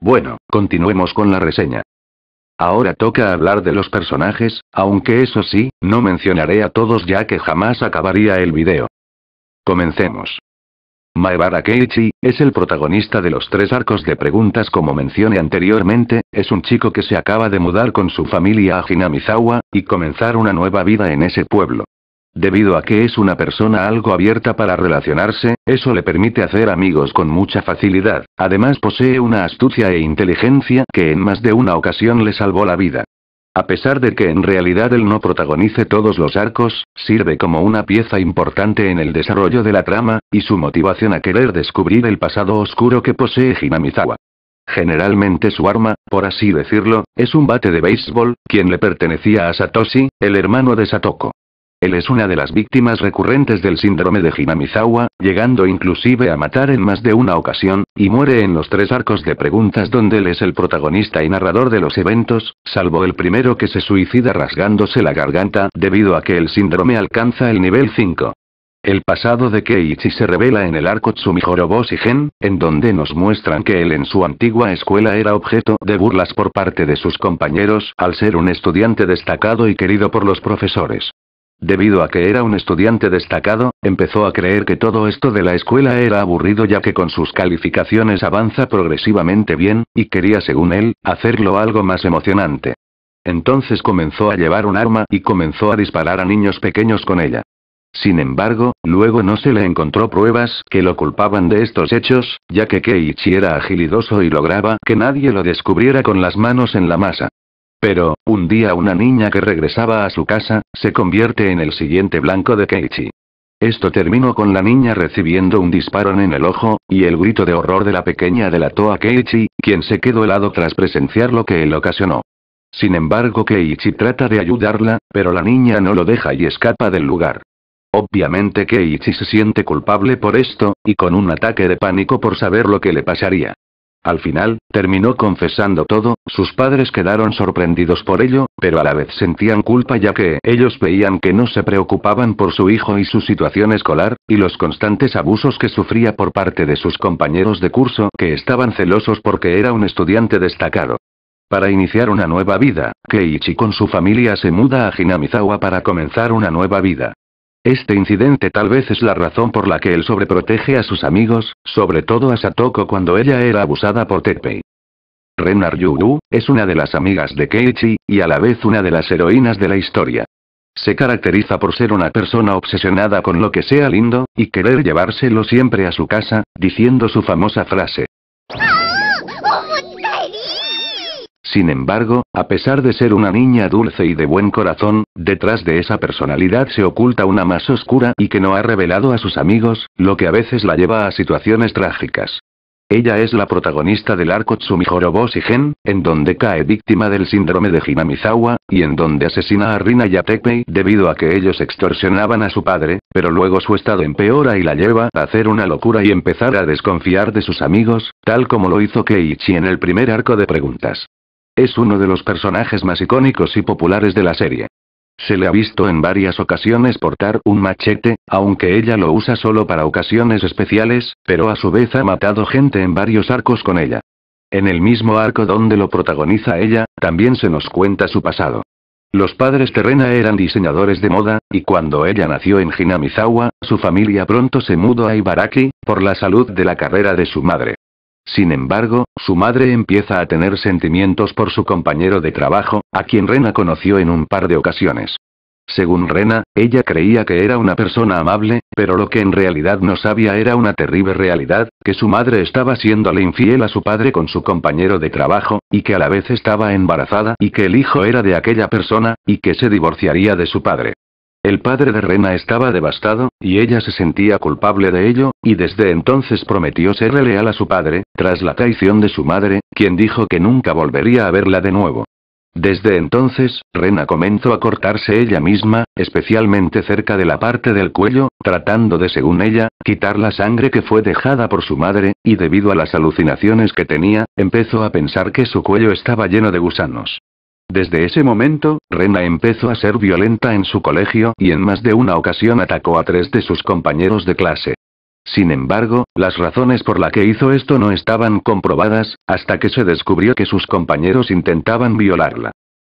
Bueno, continuemos con la reseña. Ahora toca hablar de los personajes, aunque eso sí, no mencionaré a todos ya que jamás acabaría el video. Comencemos. Maebara Keiichi, es el protagonista de los tres arcos de preguntas como mencioné anteriormente, es un chico que se acaba de mudar con su familia a Hinamizawa, y comenzar una nueva vida en ese pueblo. Debido a que es una persona algo abierta para relacionarse, eso le permite hacer amigos con mucha facilidad. Además posee una astucia e inteligencia que en más de una ocasión le salvó la vida. A pesar de que en realidad él no protagonice todos los arcos, sirve como una pieza importante en el desarrollo de la trama, y su motivación a querer descubrir el pasado oscuro que posee Hinamizawa. Generalmente su arma, por así decirlo, es un bate de béisbol, quien le pertenecía a Satoshi, el hermano de Satoko. Él es una de las víctimas recurrentes del síndrome de Hinamizawa, llegando inclusive a matar en más de una ocasión, y muere en los tres arcos de preguntas donde él es el protagonista y narrador de los eventos, salvo el primero que se suicida rasgándose la garganta debido a que el síndrome alcanza el nivel 5. El pasado de Keiichi se revela en el arco Tsumihorobosigen, en donde nos muestran que él en su antigua escuela era objeto de burlas por parte de sus compañeros al ser un estudiante destacado y querido por los profesores. Debido a que era un estudiante destacado, empezó a creer que todo esto de la escuela era aburrido ya que con sus calificaciones avanza progresivamente bien, y quería según él, hacerlo algo más emocionante. Entonces comenzó a llevar un arma y comenzó a disparar a niños pequeños con ella. Sin embargo, luego no se le encontró pruebas que lo culpaban de estos hechos, ya que Keiichi era agilidoso y lograba que nadie lo descubriera con las manos en la masa. Pero, un día una niña que regresaba a su casa, se convierte en el siguiente blanco de Keiichi. Esto terminó con la niña recibiendo un disparo en el ojo, y el grito de horror de la pequeña delató a Keiichi, quien se quedó helado tras presenciar lo que él ocasionó. Sin embargo Keiichi trata de ayudarla, pero la niña no lo deja y escapa del lugar. Obviamente Keiichi se siente culpable por esto, y con un ataque de pánico por saber lo que le pasaría. Al final, terminó confesando todo, sus padres quedaron sorprendidos por ello, pero a la vez sentían culpa ya que ellos veían que no se preocupaban por su hijo y su situación escolar, y los constantes abusos que sufría por parte de sus compañeros de curso que estaban celosos porque era un estudiante destacado. Para iniciar una nueva vida, Keiichi con su familia se muda a Hinamizawa para comenzar una nueva vida. Este incidente tal vez es la razón por la que él sobreprotege a sus amigos, sobre todo a Satoko cuando ella era abusada por Teppei. Renar Yugu, es una de las amigas de Keiichi, y a la vez una de las heroínas de la historia. Se caracteriza por ser una persona obsesionada con lo que sea lindo, y querer llevárselo siempre a su casa, diciendo su famosa frase, Sin embargo, a pesar de ser una niña dulce y de buen corazón, detrás de esa personalidad se oculta una más oscura y que no ha revelado a sus amigos, lo que a veces la lleva a situaciones trágicas. Ella es la protagonista del arco Tsumihorobo Gen, en donde cae víctima del síndrome de Hinamizawa, y en donde asesina a Rina y a Tekmei debido a que ellos extorsionaban a su padre, pero luego su estado empeora y la lleva a hacer una locura y empezar a desconfiar de sus amigos, tal como lo hizo Keiichi en el primer arco de preguntas. Es uno de los personajes más icónicos y populares de la serie. Se le ha visto en varias ocasiones portar un machete, aunque ella lo usa solo para ocasiones especiales, pero a su vez ha matado gente en varios arcos con ella. En el mismo arco donde lo protagoniza ella, también se nos cuenta su pasado. Los padres Terrena eran diseñadores de moda, y cuando ella nació en Hinamizawa, su familia pronto se mudó a Ibaraki, por la salud de la carrera de su madre. Sin embargo, su madre empieza a tener sentimientos por su compañero de trabajo, a quien Rena conoció en un par de ocasiones. Según Rena, ella creía que era una persona amable, pero lo que en realidad no sabía era una terrible realidad, que su madre estaba siéndole infiel a su padre con su compañero de trabajo, y que a la vez estaba embarazada y que el hijo era de aquella persona, y que se divorciaría de su padre. El padre de Rena estaba devastado, y ella se sentía culpable de ello, y desde entonces prometió ser leal a su padre, tras la traición de su madre, quien dijo que nunca volvería a verla de nuevo. Desde entonces, Rena comenzó a cortarse ella misma, especialmente cerca de la parte del cuello, tratando de, según ella, quitar la sangre que fue dejada por su madre, y debido a las alucinaciones que tenía, empezó a pensar que su cuello estaba lleno de gusanos. Desde ese momento, Rena empezó a ser violenta en su colegio y en más de una ocasión atacó a tres de sus compañeros de clase. Sin embargo, las razones por las que hizo esto no estaban comprobadas, hasta que se descubrió que sus compañeros intentaban violarla.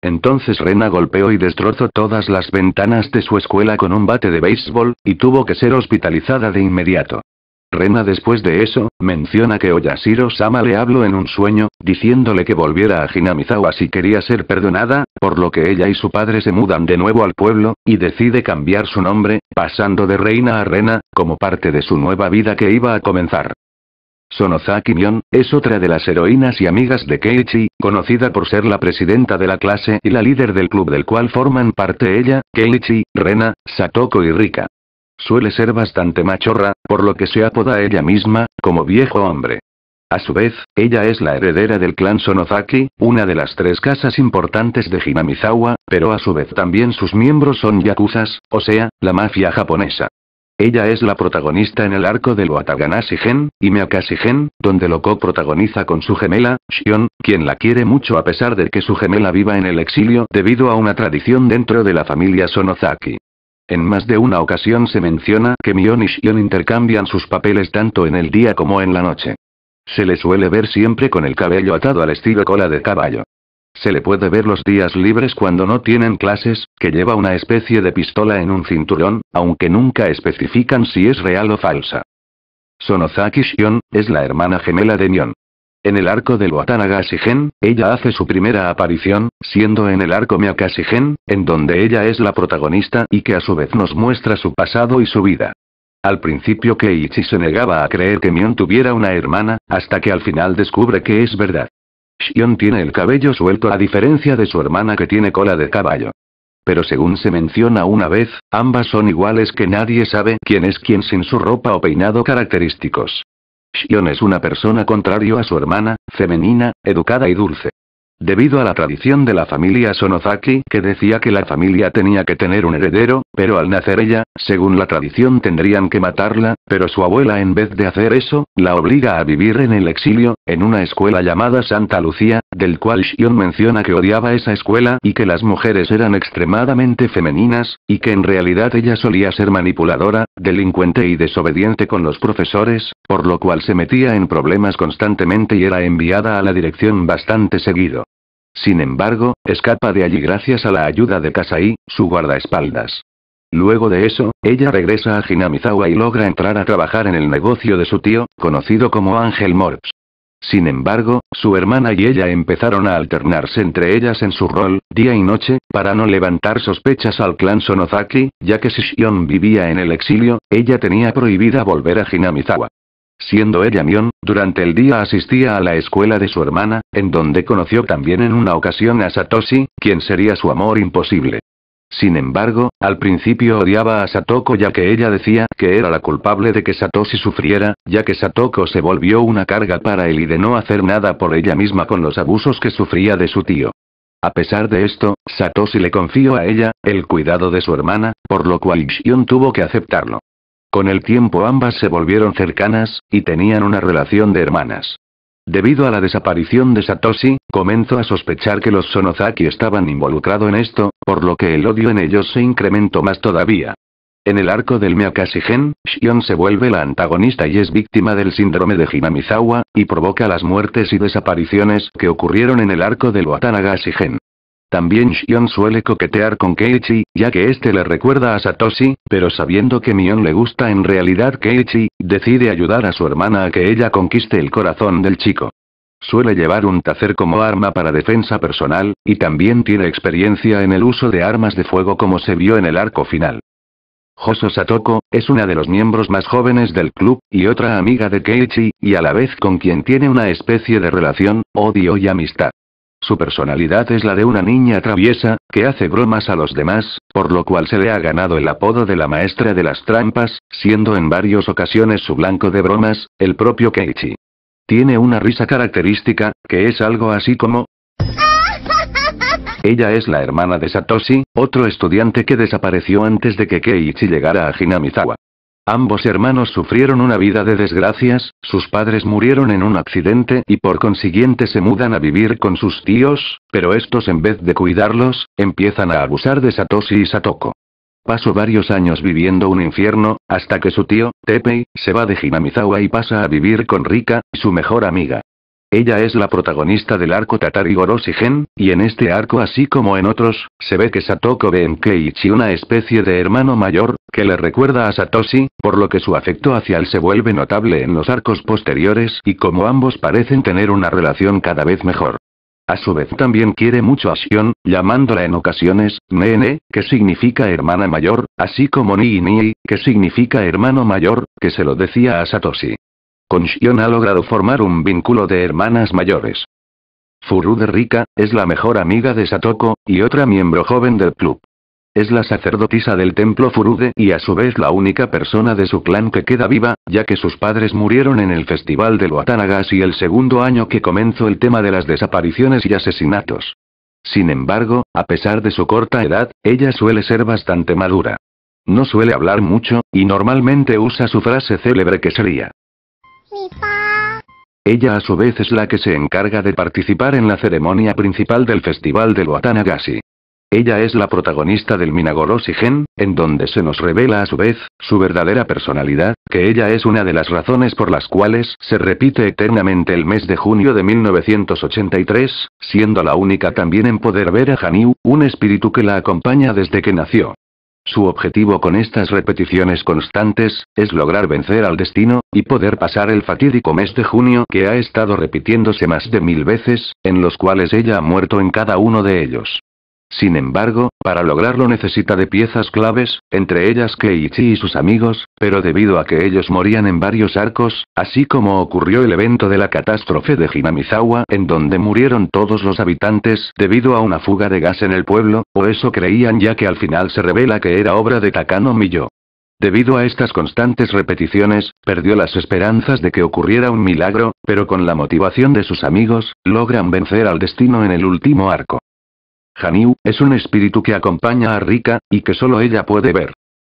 Entonces Rena golpeó y destrozó todas las ventanas de su escuela con un bate de béisbol, y tuvo que ser hospitalizada de inmediato. Rena después de eso, menciona que Oyashiro-sama le habló en un sueño, diciéndole que volviera a Hinamizawa si quería ser perdonada, por lo que ella y su padre se mudan de nuevo al pueblo, y decide cambiar su nombre, pasando de reina a rena, como parte de su nueva vida que iba a comenzar. Sonozaki Mion, es otra de las heroínas y amigas de Keiichi, conocida por ser la presidenta de la clase y la líder del club del cual forman parte ella, Keiichi, Rena, Satoko y Rika. Suele ser bastante machorra, por lo que se apoda ella misma, como viejo hombre. A su vez, ella es la heredera del clan Sonozaki, una de las tres casas importantes de Hinamizawa, pero a su vez también sus miembros son yakuzas, o sea, la mafia japonesa. Ella es la protagonista en el arco de Wataganashi-gen, y Meakashi-gen, donde lo protagoniza con su gemela, Shion, quien la quiere mucho a pesar de que su gemela viva en el exilio debido a una tradición dentro de la familia Sonozaki. En más de una ocasión se menciona que Mion y Shion intercambian sus papeles tanto en el día como en la noche. Se le suele ver siempre con el cabello atado al estilo cola de caballo. Se le puede ver los días libres cuando no tienen clases, que lleva una especie de pistola en un cinturón, aunque nunca especifican si es real o falsa. Sonozaki Shion, es la hermana gemela de Mion. En el arco del Gen, ella hace su primera aparición, siendo en el arco Gen, en donde ella es la protagonista y que a su vez nos muestra su pasado y su vida. Al principio Keiichi se negaba a creer que Mion tuviera una hermana, hasta que al final descubre que es verdad. Shion tiene el cabello suelto a diferencia de su hermana que tiene cola de caballo. Pero según se menciona una vez, ambas son iguales que nadie sabe quién es quién sin su ropa o peinado característicos. Shion es una persona contrario a su hermana, femenina, educada y dulce. Debido a la tradición de la familia Sonozaki, que decía que la familia tenía que tener un heredero, pero al nacer ella, según la tradición tendrían que matarla, pero su abuela en vez de hacer eso, la obliga a vivir en el exilio, en una escuela llamada Santa Lucía, del cual Shion menciona que odiaba esa escuela y que las mujeres eran extremadamente femeninas, y que en realidad ella solía ser manipuladora, delincuente y desobediente con los profesores, por lo cual se metía en problemas constantemente y era enviada a la dirección bastante seguido. Sin embargo, escapa de allí gracias a la ayuda de Kasai, su guardaespaldas. Luego de eso, ella regresa a Hinamizawa y logra entrar a trabajar en el negocio de su tío, conocido como Ángel Morps. Sin embargo, su hermana y ella empezaron a alternarse entre ellas en su rol, día y noche, para no levantar sospechas al clan Sonozaki, ya que si Shion vivía en el exilio, ella tenía prohibida volver a Hinamizawa. Siendo ella Mion, durante el día asistía a la escuela de su hermana, en donde conoció también en una ocasión a Satoshi, quien sería su amor imposible. Sin embargo, al principio odiaba a Satoko ya que ella decía que era la culpable de que Satoshi sufriera, ya que Satoko se volvió una carga para él y de no hacer nada por ella misma con los abusos que sufría de su tío. A pesar de esto, Satoshi le confió a ella, el cuidado de su hermana, por lo cual Xion tuvo que aceptarlo. Con el tiempo ambas se volvieron cercanas, y tenían una relación de hermanas. Debido a la desaparición de Satoshi, comenzó a sospechar que los Sonozaki estaban involucrados en esto, por lo que el odio en ellos se incrementó más todavía. En el arco del Miyakashi-gen, Shion se vuelve la antagonista y es víctima del síndrome de Himamizawa, y provoca las muertes y desapariciones que ocurrieron en el arco del Watanagashi-gen. También Shion suele coquetear con Keiichi, ya que este le recuerda a Satoshi, pero sabiendo que Mion le gusta en realidad Keiichi, decide ayudar a su hermana a que ella conquiste el corazón del chico. Suele llevar un tacer como arma para defensa personal, y también tiene experiencia en el uso de armas de fuego como se vio en el arco final. Joso Satoko, es una de los miembros más jóvenes del club, y otra amiga de Keiichi, y a la vez con quien tiene una especie de relación, odio y amistad. Su personalidad es la de una niña traviesa, que hace bromas a los demás, por lo cual se le ha ganado el apodo de la maestra de las trampas, siendo en varias ocasiones su blanco de bromas, el propio Keiichi. Tiene una risa característica, que es algo así como... Ella es la hermana de Satoshi, otro estudiante que desapareció antes de que Keiichi llegara a Hinamizawa. Ambos hermanos sufrieron una vida de desgracias, sus padres murieron en un accidente y por consiguiente se mudan a vivir con sus tíos, pero estos en vez de cuidarlos, empiezan a abusar de Satoshi y Satoko. Pasó varios años viviendo un infierno, hasta que su tío, Tepei, se va de Hinamizawa y pasa a vivir con Rika, su mejor amiga. Ella es la protagonista del arco Tatari y en este arco así como en otros, se ve que Satoko ve en Keiichi una especie de hermano mayor, que le recuerda a Satoshi, por lo que su afecto hacia él se vuelve notable en los arcos posteriores y como ambos parecen tener una relación cada vez mejor. A su vez también quiere mucho a Shion, llamándola en ocasiones, Nene, que significa hermana mayor, así como ni Ni, que significa hermano mayor, que se lo decía a Satoshi. Con ha logrado formar un vínculo de hermanas mayores. Furude Rika, es la mejor amiga de Satoko, y otra miembro joven del club. Es la sacerdotisa del templo Furude y a su vez la única persona de su clan que queda viva, ya que sus padres murieron en el festival de Loatanagas y el segundo año que comenzó el tema de las desapariciones y asesinatos. Sin embargo, a pesar de su corta edad, ella suele ser bastante madura. No suele hablar mucho, y normalmente usa su frase célebre que sería, ella a su vez es la que se encarga de participar en la ceremonia principal del Festival de Watanagashi. Ella es la protagonista del Minagoroshi Gen, en donde se nos revela a su vez, su verdadera personalidad, que ella es una de las razones por las cuales se repite eternamente el mes de junio de 1983, siendo la única también en poder ver a Hanyu, un espíritu que la acompaña desde que nació. Su objetivo con estas repeticiones constantes, es lograr vencer al destino, y poder pasar el fatídico mes de junio que ha estado repitiéndose más de mil veces, en los cuales ella ha muerto en cada uno de ellos. Sin embargo, para lograrlo necesita de piezas claves, entre ellas Keiichi y sus amigos, pero debido a que ellos morían en varios arcos, así como ocurrió el evento de la catástrofe de Hinamizawa en donde murieron todos los habitantes debido a una fuga de gas en el pueblo, o eso creían ya que al final se revela que era obra de Takano Miyo. Debido a estas constantes repeticiones, perdió las esperanzas de que ocurriera un milagro, pero con la motivación de sus amigos, logran vencer al destino en el último arco. Hanyu, es un espíritu que acompaña a Rika, y que solo ella puede ver.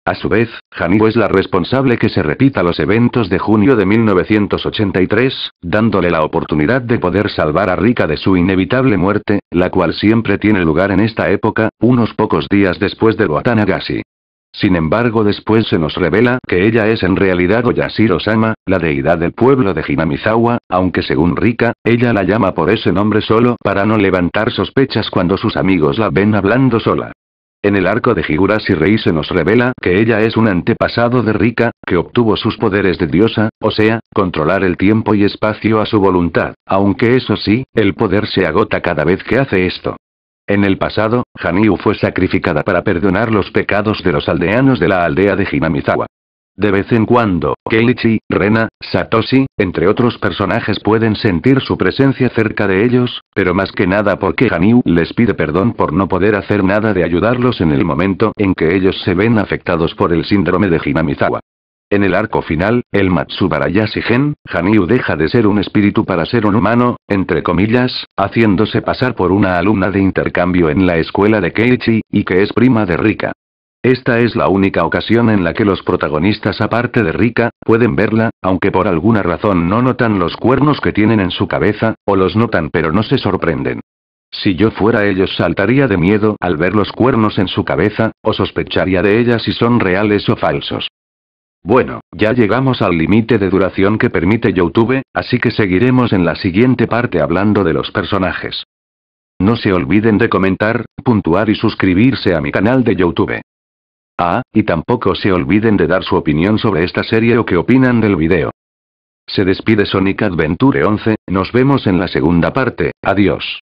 A su vez, Hanyu es la responsable que se repita los eventos de junio de 1983, dándole la oportunidad de poder salvar a Rika de su inevitable muerte, la cual siempre tiene lugar en esta época, unos pocos días después de Watanagashi. Sin embargo después se nos revela que ella es en realidad Oyashiro-sama, la deidad del pueblo de Hinamizawa, aunque según Rika, ella la llama por ese nombre solo para no levantar sospechas cuando sus amigos la ven hablando sola. En el arco de Higurashi Rei se nos revela que ella es un antepasado de Rika, que obtuvo sus poderes de diosa, o sea, controlar el tiempo y espacio a su voluntad, aunque eso sí, el poder se agota cada vez que hace esto. En el pasado, Hanyu fue sacrificada para perdonar los pecados de los aldeanos de la aldea de Hinamizawa. De vez en cuando, Kelichi, Rena, Satoshi, entre otros personajes pueden sentir su presencia cerca de ellos, pero más que nada porque Hanyu les pide perdón por no poder hacer nada de ayudarlos en el momento en que ellos se ven afectados por el síndrome de Hinamizawa. En el arco final, el Matsubara gen Hanyu deja de ser un espíritu para ser un humano, entre comillas, haciéndose pasar por una alumna de intercambio en la escuela de Keiichi, y que es prima de Rika. Esta es la única ocasión en la que los protagonistas aparte de Rika, pueden verla, aunque por alguna razón no notan los cuernos que tienen en su cabeza, o los notan pero no se sorprenden. Si yo fuera ellos saltaría de miedo al ver los cuernos en su cabeza, o sospecharía de ella si son reales o falsos. Bueno, ya llegamos al límite de duración que permite YouTube, así que seguiremos en la siguiente parte hablando de los personajes. No se olviden de comentar, puntuar y suscribirse a mi canal de YouTube. Ah, y tampoco se olviden de dar su opinión sobre esta serie o qué opinan del video. Se despide Sonic Adventure 11, nos vemos en la segunda parte, adiós.